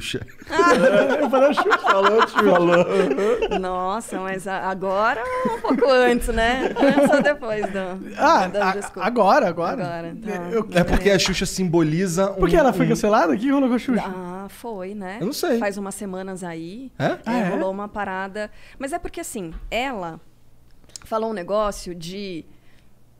Xuxa. eu falei Xuxa, falou, Xuxa. Falou. Nossa, mas agora ou um pouco antes, né? Antes ou depois do. Ah, a, agora, agora. agora tá. é porque a é. Xuxa simboliza. Um, porque ela foi cancelada? aqui, Quem rolou com a Xuxa? Ah, foi, né? Eu não sei. Faz umas semanas aí. É? Ah, é? é? Rolou uma parada. Mas é porque assim, ela falou um negócio de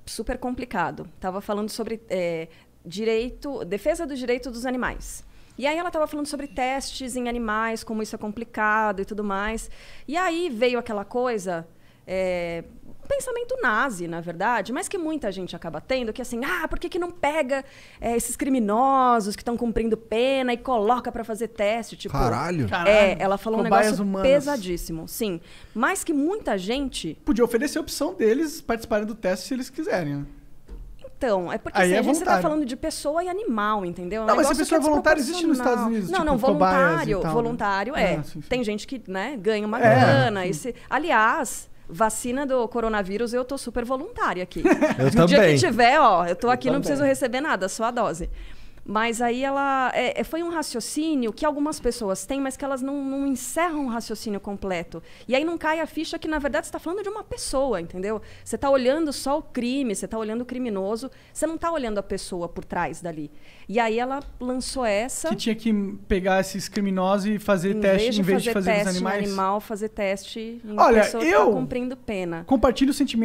super complicado. Tava falando sobre é, direito, defesa do direito dos animais. E aí ela estava falando sobre testes em animais, como isso é complicado e tudo mais. E aí veio aquela coisa. É, um pensamento nazi, na verdade, mas que muita gente acaba tendo, que é assim, ah, por que, que não pega é, esses criminosos que estão cumprindo pena e coloca para fazer teste? Tipo, Caralho! É, ela falou um negócio pesadíssimo, sim. Mas que muita gente... Podia oferecer a opção deles participarem do teste se eles quiserem, né? Então, é porque a assim, é está falando de pessoa e animal, entendeu? É um não, mas se a pessoa é, é voluntária, existe nos Estados Unidos. Não, tipo, não, voluntário. Né? voluntário é. Ah, sim, sim. Tem gente que né, ganha uma é, grana. Se... Aliás, vacina do coronavírus, eu tô super voluntária aqui. eu no também. dia que tiver, ó, eu tô aqui, eu não preciso receber nada, só a dose. Mas aí ela. É, é, foi um raciocínio que algumas pessoas têm, mas que elas não, não encerram o raciocínio completo. E aí não cai a ficha que, na verdade, você está falando de uma pessoa, entendeu? Você está olhando só o crime, você está olhando o criminoso, você não está olhando a pessoa por trás dali. E aí ela lançou essa. Que tinha que pegar esses criminosos e fazer em teste em vez fazer de fazer teste animais. Em animal, fazer teste em Olha, pessoa tá eu tá cumprindo pena. Compartilho o sentimento.